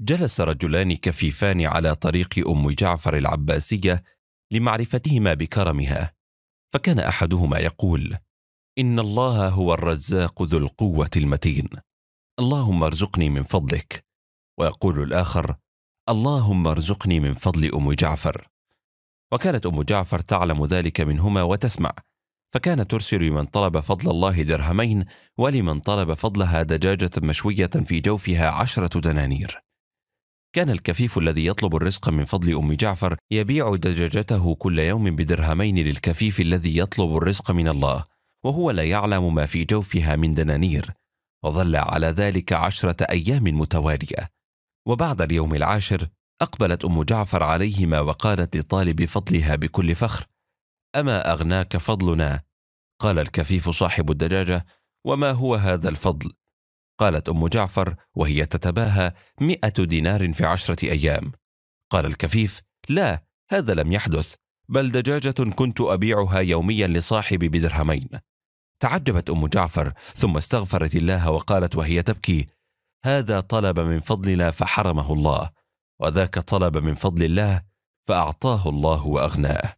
جلس رجلان كفيفان على طريق ام جعفر العباسيه لمعرفتهما بكرمها فكان احدهما يقول ان الله هو الرزاق ذو القوه المتين اللهم ارزقني من فضلك ويقول الاخر اللهم ارزقني من فضل ام جعفر وكانت ام جعفر تعلم ذلك منهما وتسمع فكانت ترسل لمن طلب فضل الله درهمين ولمن طلب فضلها دجاجه مشويه في جوفها عشره دنانير كان الكفيف الذي يطلب الرزق من فضل أم جعفر يبيع دجاجته كل يوم بدرهمين للكفيف الذي يطلب الرزق من الله وهو لا يعلم ما في جوفها من دنانير وظل على ذلك عشرة أيام متوالية وبعد اليوم العاشر أقبلت أم جعفر عليهما وقالت لطالب فضلها بكل فخر أما أغناك فضلنا قال الكفيف صاحب الدجاجة وما هو هذا الفضل قالت أم جعفر وهي تتباهى مئة دينار في عشرة أيام قال الكفيف لا هذا لم يحدث بل دجاجة كنت أبيعها يوميا لصاحبي بدرهمين تعجبت أم جعفر ثم استغفرت الله وقالت وهي تبكي هذا طلب من فضلنا فحرمه الله وذاك طلب من فضل الله فأعطاه الله وأغناه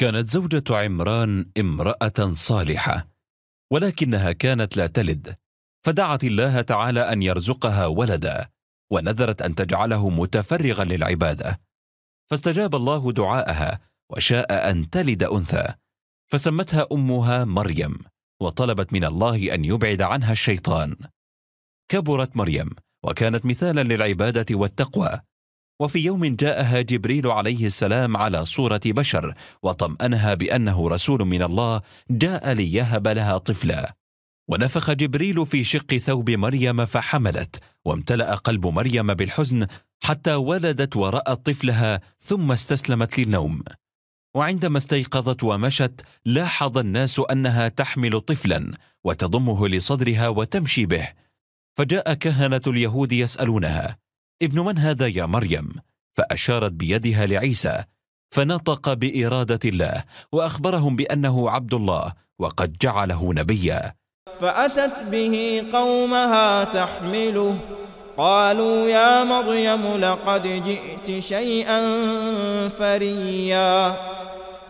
كانت زوجة عمران امرأة صالحة، ولكنها كانت لا تلد، فدعت الله تعالى أن يرزقها ولدا، ونذرت أن تجعله متفرغا للعبادة. فاستجاب الله دعاءها، وشاء أن تلد أنثى، فسمتها أمها مريم، وطلبت من الله أن يبعد عنها الشيطان. كبرت مريم، وكانت مثالا للعبادة والتقوى، وفي يوم جاءها جبريل عليه السلام على صورة بشر وطمأنها بأنه رسول من الله جاء ليهب لها طفلا ونفخ جبريل في شق ثوب مريم فحملت وامتلأ قلب مريم بالحزن حتى ولدت ورأت طفلها ثم استسلمت للنوم وعندما استيقظت ومشت لاحظ الناس أنها تحمل طفلا وتضمه لصدرها وتمشي به فجاء كهنة اليهود يسألونها ابن من هذا يا مريم فاشارت بيدها لعيسى فنطق باراده الله واخبرهم بانه عبد الله وقد جعله نبيا فاتت به قومها تحمله قالوا يا مريم لقد جئت شيئا فريا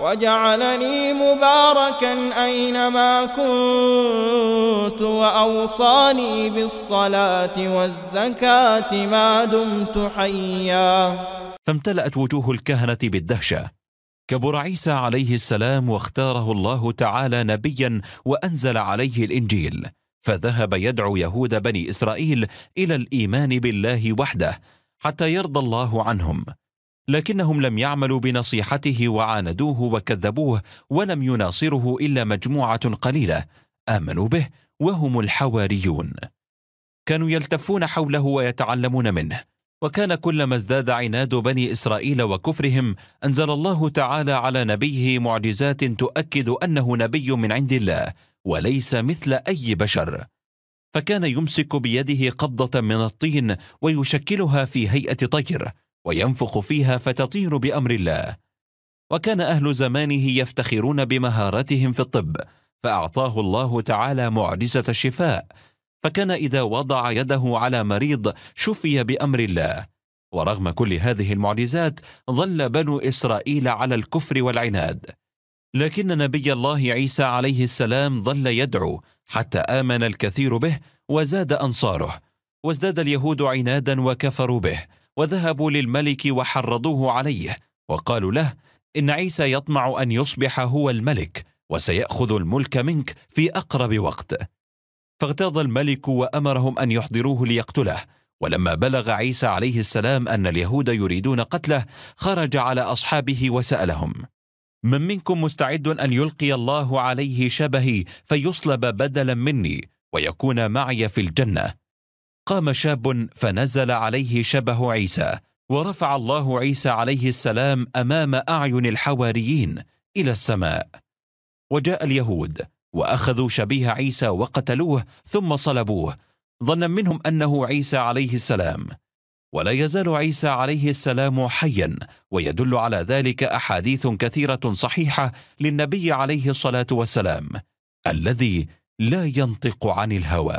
وجعلني مباركا أينما كنت وأوصاني بالصلاة والزكاة ما دمت حيا فامتلأت وجوه الكهنة بالدهشة كبر عيسى عليه السلام واختاره الله تعالى نبيا وأنزل عليه الإنجيل فذهب يدعو يهود بني إسرائيل إلى الإيمان بالله وحده حتى يرضى الله عنهم لكنهم لم يعملوا بنصيحته وعاندوه وكذبوه ولم يناصره الا مجموعه قليله امنوا به وهم الحواريون كانوا يلتفون حوله ويتعلمون منه وكان كلما ازداد عناد بني اسرائيل وكفرهم انزل الله تعالى على نبيه معجزات تؤكد انه نبي من عند الله وليس مثل اي بشر فكان يمسك بيده قبضه من الطين ويشكلها في هيئه طير وينفخ فيها فتطير بامر الله وكان اهل زمانه يفتخرون بمهارتهم في الطب فاعطاه الله تعالى معجزه الشفاء فكان اذا وضع يده على مريض شفي بامر الله ورغم كل هذه المعجزات ظل بنو اسرائيل على الكفر والعناد لكن نبي الله عيسى عليه السلام ظل يدعو حتى امن الكثير به وزاد انصاره وازداد اليهود عنادا وكفروا به وذهبوا للملك وحرضوه عليه وقالوا له ان عيسى يطمع ان يصبح هو الملك وسياخذ الملك منك في اقرب وقت فاغتاظ الملك وامرهم ان يحضروه ليقتله ولما بلغ عيسى عليه السلام ان اليهود يريدون قتله خرج على اصحابه وسالهم من منكم مستعد ان يلقي الله عليه شبهي فيصلب بدلا مني ويكون معي في الجنه قام شاب فنزل عليه شبه عيسى ورفع الله عيسى عليه السلام امام اعين الحواريين الى السماء وجاء اليهود واخذوا شبيه عيسى وقتلوه ثم صلبوه ظنا منهم انه عيسى عليه السلام ولا يزال عيسى عليه السلام حيا ويدل على ذلك احاديث كثيره صحيحه للنبي عليه الصلاه والسلام الذي لا ينطق عن الهوى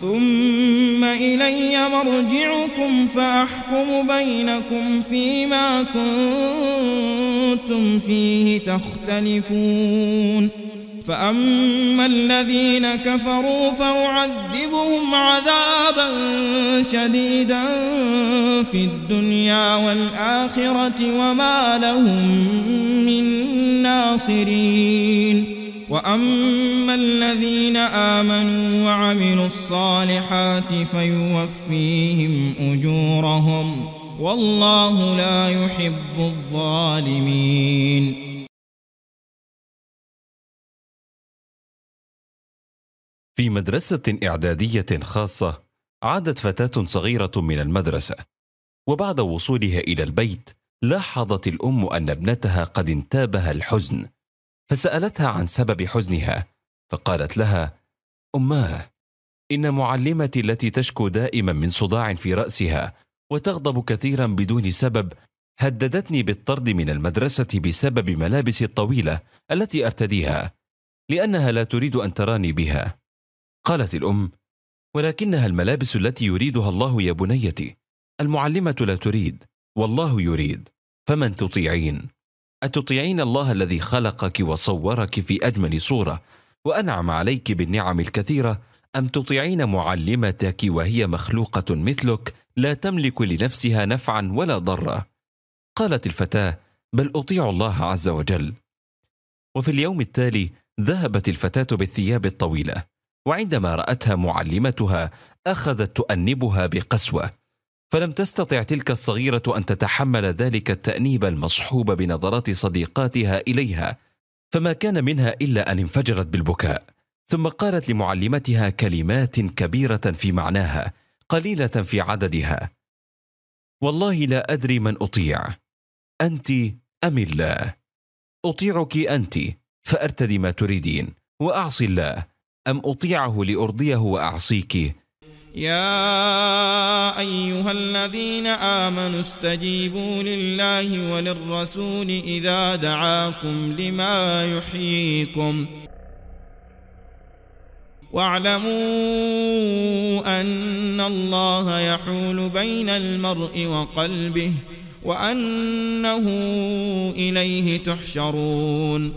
ثم إلي مرجعكم فأحكم بينكم فيما كنتم فيه تختلفون فأما الذين كفروا فأعذبهم عذابا شديدا في الدنيا والآخرة وما لهم من ناصرين وأما الذين آمنوا وعملوا الصالحات فيوفيهم أجورهم والله لا يحب الظالمين في مدرسة إعدادية خاصة عادت فتاة صغيرة من المدرسة وبعد وصولها إلى البيت لاحظت الأم أن ابنتها قد انتابها الحزن فسالتها عن سبب حزنها فقالت لها اماه ان معلمتي التي تشكو دائما من صداع في راسها وتغضب كثيرا بدون سبب هددتني بالطرد من المدرسه بسبب ملابسي الطويله التي ارتديها لانها لا تريد ان تراني بها قالت الام ولكنها الملابس التي يريدها الله يا بنيتي المعلمه لا تريد والله يريد فمن تطيعين أتطيعين الله الذي خلقك وصورك في أجمل صورة وأنعم عليك بالنعم الكثيرة أم تطيعين معلمتك وهي مخلوقة مثلك لا تملك لنفسها نفعا ولا ضرا؟ قالت الفتاة: بل أطيع الله عز وجل. وفي اليوم التالي ذهبت الفتاة بالثياب الطويلة، وعندما رأتها معلمتها أخذت تؤنبها بقسوة، فلم تستطع تلك الصغيرة أن تتحمل ذلك التأنيب المصحوب بنظرات صديقاتها إليها فما كان منها إلا أن انفجرت بالبكاء ثم قالت لمعلمتها كلمات كبيرة في معناها قليلة في عددها والله لا أدري من أطيع أنت أم الله أطيعك أنت فأرتدي ما تريدين وأعصي الله أم أطيعه لأرضيه وأعصيك يا أيها الذين آمنوا استجيبوا لله وللرسول إذا دعاكم لما يحييكم واعلموا أن الله يحول بين المرء وقلبه وأنه إليه تحشرون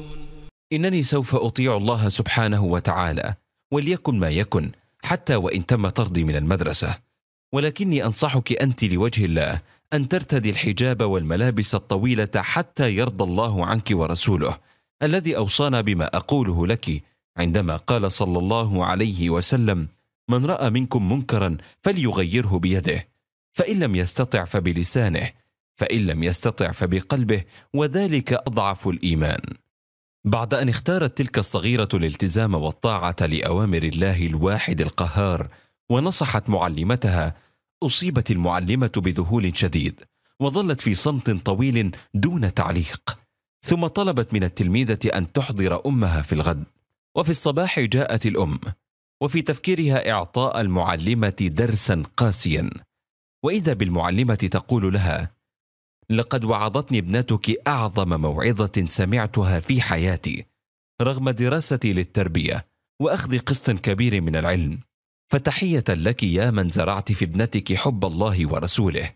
إنني سوف أطيع الله سبحانه وتعالى وليكن ما يكن حتى وان تم طردي من المدرسه ولكني انصحك انت لوجه الله ان ترتدي الحجاب والملابس الطويله حتى يرضى الله عنك ورسوله الذي اوصانا بما اقوله لك عندما قال صلى الله عليه وسلم من راى منكم منكرا فليغيره بيده فان لم يستطع فبلسانه فان لم يستطع فبقلبه وذلك اضعف الايمان بعد ان اختارت تلك الصغيره الالتزام والطاعه لاوامر الله الواحد القهار ونصحت معلمتها اصيبت المعلمه بذهول شديد وظلت في صمت طويل دون تعليق ثم طلبت من التلميذه ان تحضر امها في الغد وفي الصباح جاءت الام وفي تفكيرها اعطاء المعلمه درسا قاسيا واذا بالمعلمه تقول لها لقد وعظتني ابنتك اعظم موعظه سمعتها في حياتي رغم دراستي للتربيه واخذ قسط كبير من العلم فتحيه لك يا من زرعت في ابنتك حب الله ورسوله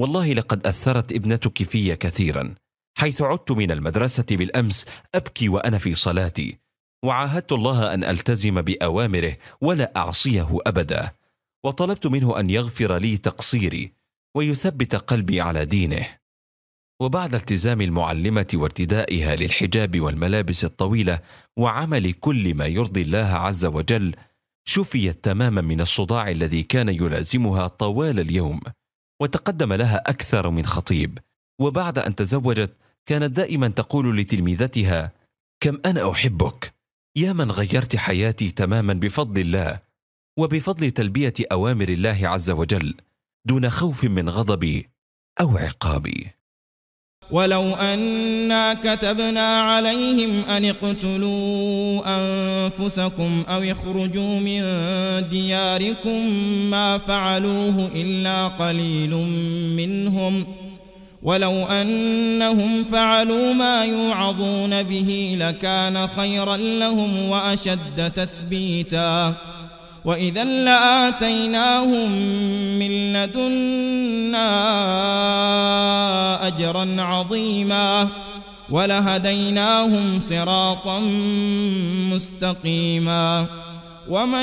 والله لقد اثرت ابنتك في كثيرا حيث عدت من المدرسه بالامس ابكي وانا في صلاتي وعاهدت الله ان التزم باوامره ولا اعصيه ابدا وطلبت منه ان يغفر لي تقصيري ويثبت قلبي على دينه وبعد التزام المعلمة وارتدائها للحجاب والملابس الطويلة وعمل كل ما يرضي الله عز وجل، شفيت تماما من الصداع الذي كان يلازمها طوال اليوم، وتقدم لها أكثر من خطيب، وبعد أن تزوجت كانت دائما تقول لتلميذتها: كم أنا أحبك، يا من غيرت حياتي تماما بفضل الله، وبفضل تلبية أوامر الله عز وجل، دون خوف من غضبي أو عقابي. ولو أنا كتبنا عليهم أن اقتلوا أنفسكم أو اخرجوا من دياركم ما فعلوه إلا قليل منهم ولو أنهم فعلوا ما يوعظون به لكان خيرا لهم وأشد تثبيتاً وإذا لآتيناهم من لدنا أجرا عظيما ولهديناهم صراطا مستقيما ومن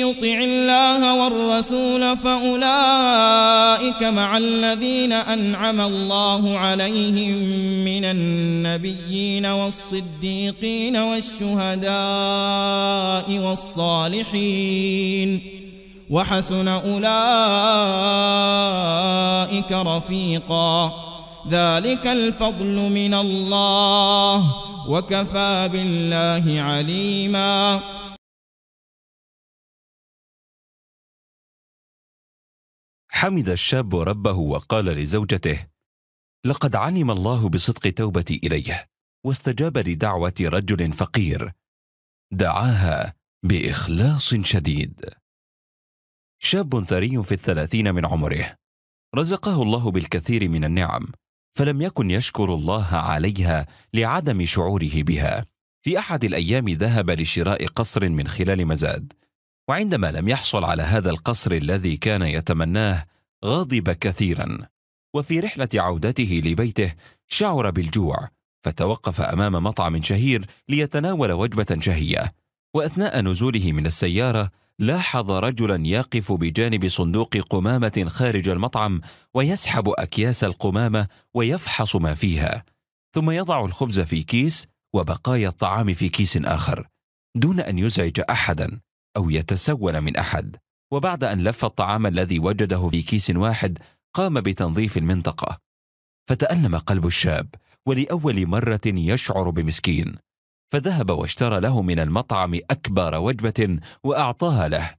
يطع الله والرسول فأولئك مع الذين أنعم الله عليهم من النبيين والصديقين والشهداء والصالحين وحسن أولئك رفيقا ذلك الفضل من الله وكفى بالله عليماً حمد الشاب ربه وقال لزوجته لقد علم الله بصدق توبتي اليه واستجاب لدعوه رجل فقير دعاها باخلاص شديد شاب ثري في الثلاثين من عمره رزقه الله بالكثير من النعم فلم يكن يشكر الله عليها لعدم شعوره بها في احد الايام ذهب لشراء قصر من خلال مزاد وعندما لم يحصل على هذا القصر الذي كان يتمناه غضب كثيرا وفي رحله عودته لبيته شعر بالجوع فتوقف امام مطعم شهير ليتناول وجبه شهيه واثناء نزوله من السياره لاحظ رجلا يقف بجانب صندوق قمامه خارج المطعم ويسحب اكياس القمامه ويفحص ما فيها ثم يضع الخبز في كيس وبقايا الطعام في كيس اخر دون ان يزعج احدا أو يتسول من أحد وبعد أن لف الطعام الذي وجده في كيس واحد قام بتنظيف المنطقة فتألم قلب الشاب ولأول مرة يشعر بمسكين فذهب واشترى له من المطعم أكبر وجبة وأعطاها له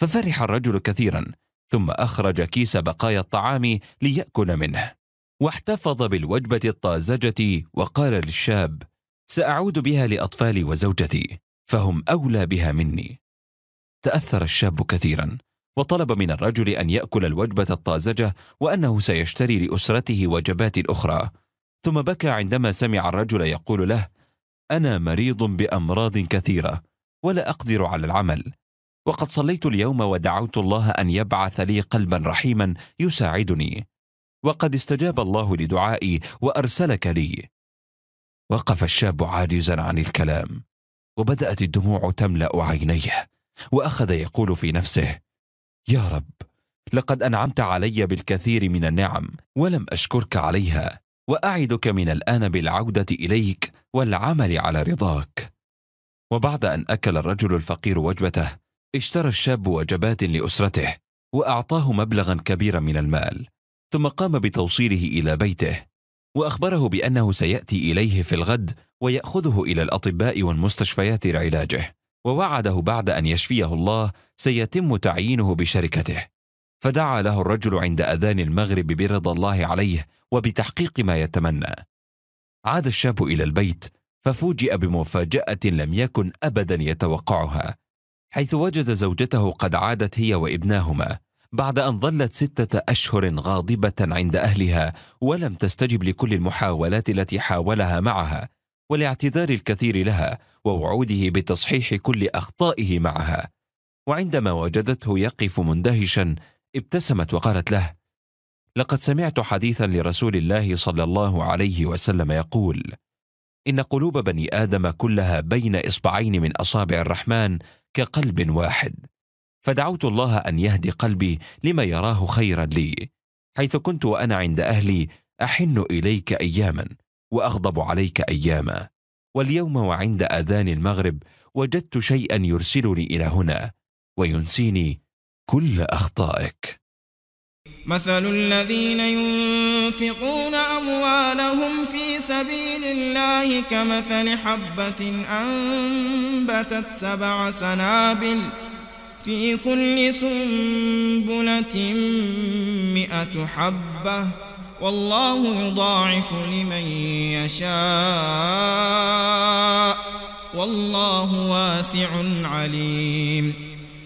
ففرح الرجل كثيرا ثم أخرج كيس بقايا الطعام ليأكل منه واحتفظ بالوجبة الطازجة وقال للشاب سأعود بها لأطفالي وزوجتي فهم أولى بها مني تأثر الشاب كثيرا وطلب من الرجل أن يأكل الوجبة الطازجة وأنه سيشتري لأسرته وجبات أخرى ثم بكى عندما سمع الرجل يقول له أنا مريض بأمراض كثيرة ولا أقدر على العمل وقد صليت اليوم ودعوت الله أن يبعث لي قلبا رحيما يساعدني وقد استجاب الله لدعائي وأرسلك لي وقف الشاب عاجزا عن الكلام وبدأت الدموع تملأ عينيه واخذ يقول في نفسه يا رب لقد انعمت علي بالكثير من النعم ولم اشكرك عليها واعدك من الان بالعوده اليك والعمل على رضاك وبعد ان اكل الرجل الفقير وجبته اشترى الشاب وجبات لاسرته واعطاه مبلغا كبيرا من المال ثم قام بتوصيله الى بيته واخبره بانه سياتي اليه في الغد وياخذه الى الاطباء والمستشفيات لعلاجه ووعده بعد ان يشفيه الله سيتم تعيينه بشركته فدعا له الرجل عند اذان المغرب برضا الله عليه وبتحقيق ما يتمنى عاد الشاب الى البيت ففوجئ بمفاجاه لم يكن ابدا يتوقعها حيث وجد زوجته قد عادت هي وابناهما بعد ان ظلت سته اشهر غاضبه عند اهلها ولم تستجب لكل المحاولات التي حاولها معها والاعتذار الكثير لها ووعوده بتصحيح كل اخطائه معها وعندما وجدته يقف مندهشا ابتسمت وقالت له لقد سمعت حديثا لرسول الله صلى الله عليه وسلم يقول ان قلوب بني ادم كلها بين اصبعين من اصابع الرحمن كقلب واحد فدعوت الله ان يهدي قلبي لما يراه خيرا لي حيث كنت وانا عند اهلي احن اليك اياما واغضب عليك اياما واليوم وعند اذان المغرب وجدت شيئا يرسلني الى هنا وينسيني كل اخطائك مثل الذين ينفقون اموالهم في سبيل الله كمثل حبه انبتت سبع سنابل في كل سنبله مئه حبه والله يضاعف لمن يشاء والله واسع عليم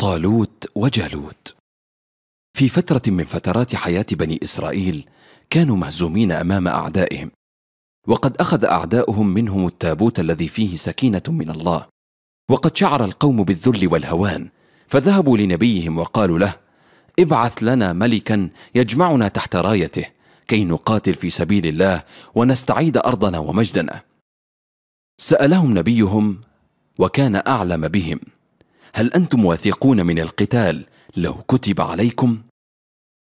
طالوت وجالوت في فترة من فترات حياة بني إسرائيل كانوا مهزومين أمام أعدائهم وقد أخذ أعداؤهم منهم التابوت الذي فيه سكينة من الله وقد شعر القوم بالذل والهوان فذهبوا لنبيهم وقالوا له ابعث لنا ملكا يجمعنا تحت رايته كي نقاتل في سبيل الله ونستعيد أرضنا ومجدنا سألهم نبيهم وكان أعلم بهم هل انتم واثقون من القتال لو كتب عليكم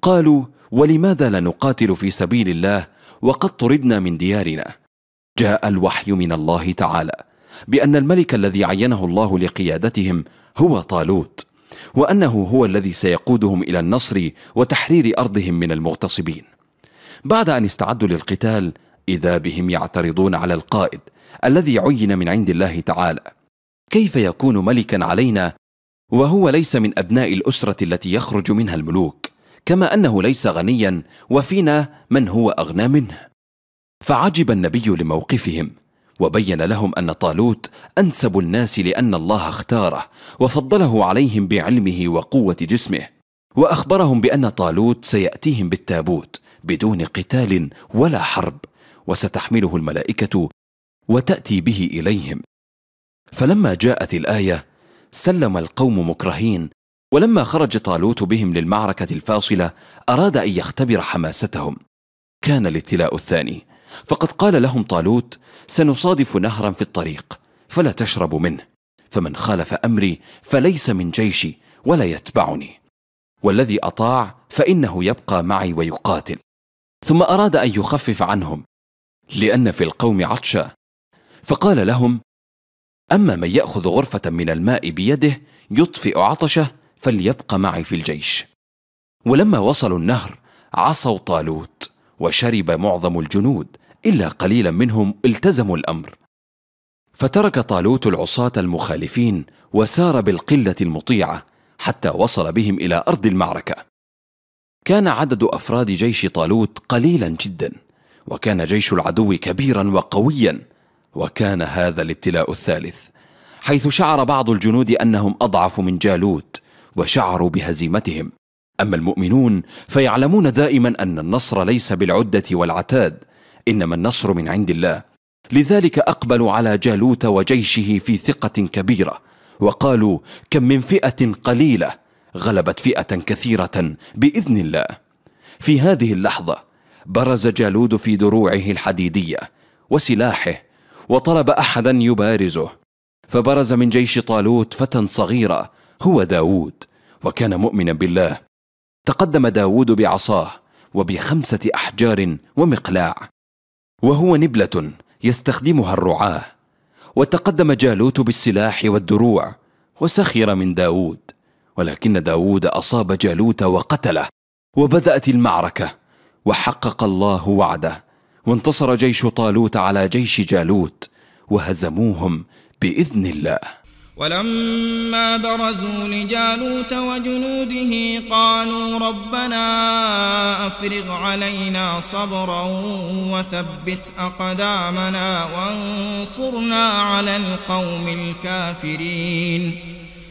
قالوا ولماذا لا نقاتل في سبيل الله وقد طردنا من ديارنا جاء الوحي من الله تعالى بان الملك الذي عينه الله لقيادتهم هو طالوت وانه هو الذي سيقودهم الى النصر وتحرير ارضهم من المغتصبين بعد ان استعدوا للقتال اذا بهم يعترضون على القائد الذي عين من عند الله تعالى كيف يكون ملكا علينا وهو ليس من أبناء الأسرة التي يخرج منها الملوك كما أنه ليس غنيا وفينا من هو أغنى منه فعجب النبي لموقفهم وبين لهم أن طالوت أنسب الناس لأن الله اختاره وفضله عليهم بعلمه وقوة جسمه وأخبرهم بأن طالوت سيأتيهم بالتابوت بدون قتال ولا حرب وستحمله الملائكة وتأتي به إليهم فلما جاءت الآية سلم القوم مكرهين ولما خرج طالوت بهم للمعركة الفاصلة أراد أن يختبر حماستهم كان الابتلاء الثاني فقد قال لهم طالوت سنصادف نهرا في الطريق فلا تشربوا منه فمن خالف أمري فليس من جيشي ولا يتبعني والذي أطاع فإنه يبقى معي ويقاتل ثم أراد أن يخفف عنهم لأن في القوم عطشا فقال لهم أما من يأخذ غرفة من الماء بيده يطفئ عطشه فليبقى معي في الجيش ولما وصلوا النهر عصوا طالوت وشرب معظم الجنود إلا قليلا منهم التزموا الأمر فترك طالوت العصاة المخالفين وسار بالقلة المطيعة حتى وصل بهم إلى أرض المعركة كان عدد أفراد جيش طالوت قليلا جدا وكان جيش العدو كبيرا وقويا وكان هذا الابتلاء الثالث حيث شعر بعض الجنود انهم اضعف من جالوت وشعروا بهزيمتهم اما المؤمنون فيعلمون دائما ان النصر ليس بالعده والعتاد انما النصر من عند الله لذلك اقبلوا على جالوت وجيشه في ثقه كبيره وقالوا كم من فئه قليله غلبت فئه كثيره باذن الله في هذه اللحظه برز جالود في دروعه الحديديه وسلاحه وطلب أحدا يبارزه فبرز من جيش طالوت فتى صغيرة هو داود وكان مؤمنا بالله تقدم داود بعصاه وبخمسة أحجار ومقلاع وهو نبلة يستخدمها الرعاة وتقدم جالوت بالسلاح والدروع وسخر من داود ولكن داود أصاب جالوت وقتله وبدأت المعركة وحقق الله وعده وانتصر جيش طالوت على جيش جالوت وهزموهم باذن الله ولما برزوا لجالوت وجنوده قالوا ربنا افرغ علينا صبرا وثبت اقدامنا وانصرنا على القوم الكافرين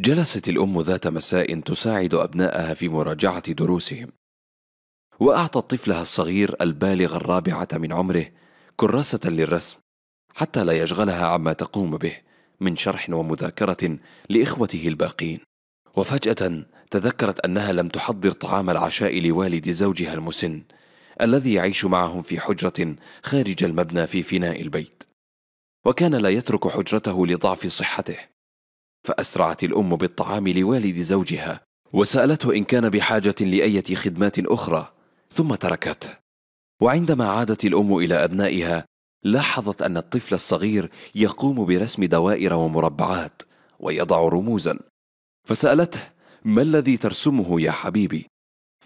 جلست الأم ذات مساء تساعد أبنائها في مراجعة دروسهم وأعطت طفلها الصغير البالغ الرابعة من عمره كراسة للرسم حتى لا يشغلها عما تقوم به من شرح ومذاكرة لإخوته الباقين وفجأة تذكرت أنها لم تحضر طعام العشاء لوالد زوجها المسن الذي يعيش معهم في حجرة خارج المبنى في فناء البيت وكان لا يترك حجرته لضعف صحته فأسرعت الأم بالطعام لوالد زوجها وسألته إن كان بحاجة لأية خدمات أخرى ثم تركته وعندما عادت الأم إلى أبنائها لاحظت أن الطفل الصغير يقوم برسم دوائر ومربعات ويضع رموزا فسألته ما الذي ترسمه يا حبيبي؟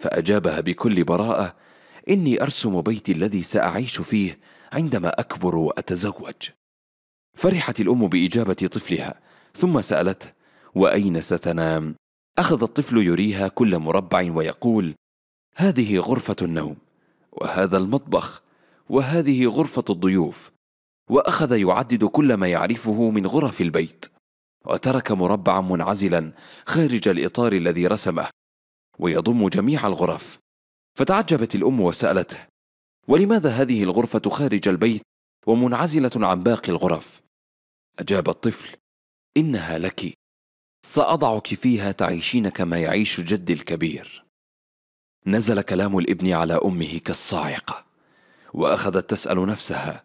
فأجابها بكل براءة إني أرسم بيتي الذي سأعيش فيه عندما أكبر وأتزوج فرحت الأم بإجابة طفلها ثم سألته وأين ستنام؟ أخذ الطفل يريها كل مربع ويقول هذه غرفة النوم وهذا المطبخ وهذه غرفة الضيوف وأخذ يعدد كل ما يعرفه من غرف البيت وترك مربعا منعزلا خارج الإطار الذي رسمه ويضم جميع الغرف فتعجبت الأم وسألته ولماذا هذه الغرفة خارج البيت ومنعزلة عن باقي الغرف؟ أجاب الطفل إنها لك سأضعك فيها تعيشين كما يعيش جدي الكبير نزل كلام الابن على أمه كالصاعقة وأخذت تسأل نفسها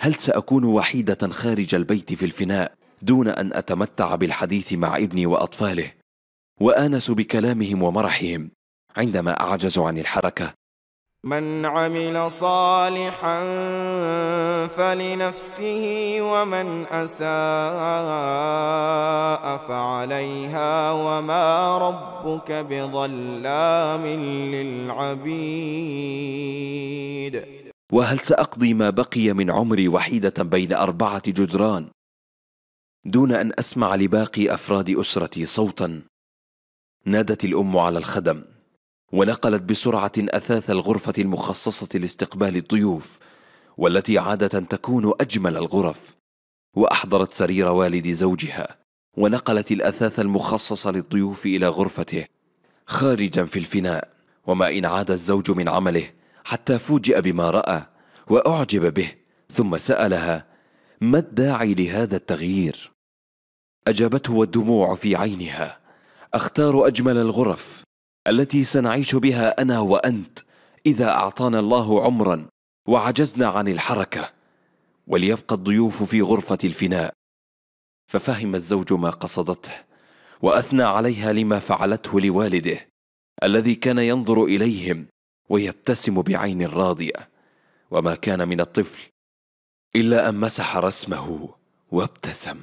هل سأكون وحيدة خارج البيت في الفناء دون أن أتمتع بالحديث مع ابني وأطفاله وآنس بكلامهم ومرحهم عندما أعجز عن الحركة من عمل صالحا فلنفسه ومن اساء فعليها وما ربك بظلام للعبيد وهل ساقضي ما بقي من عمري وحيده بين اربعه جدران دون ان اسمع لباقي افراد اسرتي صوتا نادت الام على الخدم ونقلت بسرعة أثاث الغرفة المخصصة لاستقبال الضيوف والتي عادة تكون أجمل الغرف وأحضرت سرير والد زوجها ونقلت الأثاث المخصص للضيوف إلى غرفته خارجا في الفناء وما إن عاد الزوج من عمله حتى فوجئ بما رأى وأعجب به ثم سألها ما الداعي لهذا التغيير؟ أجابته والدموع في عينها أختار أجمل الغرف التي سنعيش بها انا وانت اذا اعطانا الله عمرا وعجزنا عن الحركه وليبقى الضيوف في غرفه الفناء ففهم الزوج ما قصدته واثنى عليها لما فعلته لوالده الذي كان ينظر اليهم ويبتسم بعين راضيه وما كان من الطفل الا ان مسح رسمه وابتسم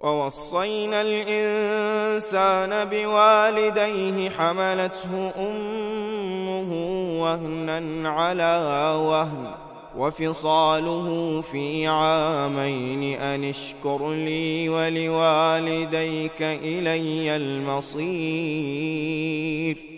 ووصينا الإنسان بوالديه حملته أمه وهنا على وهن وفصاله في عامين أن اشكر لي ولوالديك إلي المصير